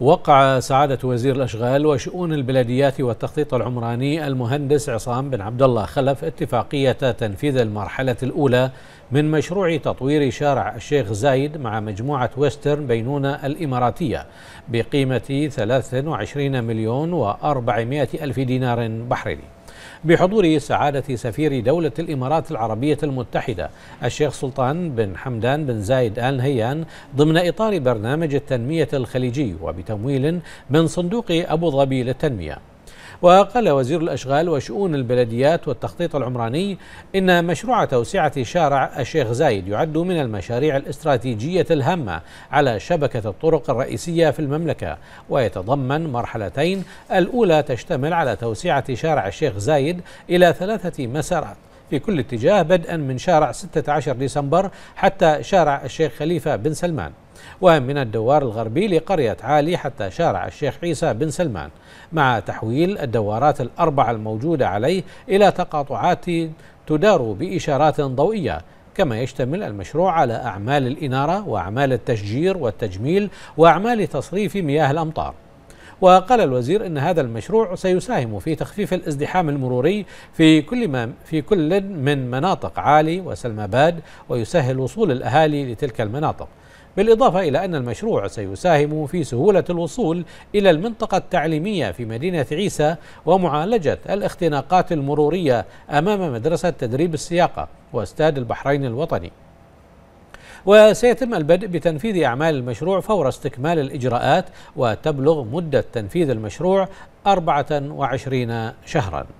وقع سعادة وزير الأشغال وشؤون البلديات والتخطيط العمراني المهندس عصام بن عبد الله خلف اتفاقية تنفيذ المرحلة الأولى من مشروع تطوير شارع الشيخ زايد مع مجموعة ويسترن بينونة الإماراتية بقيمة 23 مليون و400 ألف دينار بحريني بحضور سعادة سفير دولة الإمارات العربية المتحدة الشيخ سلطان بن حمدان بن زايد آل نهيان ضمن إطار برنامج التنمية الخليجي وبتمويل من صندوق أبو ظبي للتنمية وقال وزير الأشغال وشؤون البلديات والتخطيط العمراني إن مشروع توسعة شارع الشيخ زايد يعد من المشاريع الاستراتيجية الهامة على شبكة الطرق الرئيسية في المملكة ويتضمن مرحلتين الأولى تشتمل على توسعة شارع الشيخ زايد إلى ثلاثة مسارات في كل اتجاه بدءا من شارع 16 ديسمبر حتى شارع الشيخ خليفة بن سلمان ومن الدوار الغربي لقرية عالي حتى شارع الشيخ عيسى بن سلمان مع تحويل الدوارات الأربعة الموجودة عليه إلى تقاطعات تدار بإشارات ضوئية كما يشتمل المشروع على أعمال الإنارة وأعمال التشجير والتجميل وأعمال تصريف مياه الأمطار وقال الوزير أن هذا المشروع سيساهم في تخفيف الازدحام المروري في كل ما في كل من مناطق عالي وسلمباد ويسهل وصول الأهالي لتلك المناطق بالإضافة إلى أن المشروع سيساهم في سهولة الوصول إلى المنطقة التعليمية في مدينة عيسى ومعالجة الاختناقات المرورية أمام مدرسة تدريب السياقة واستاد البحرين الوطني وسيتم البدء بتنفيذ أعمال المشروع فور استكمال الإجراءات وتبلغ مدة تنفيذ المشروع 24 شهراً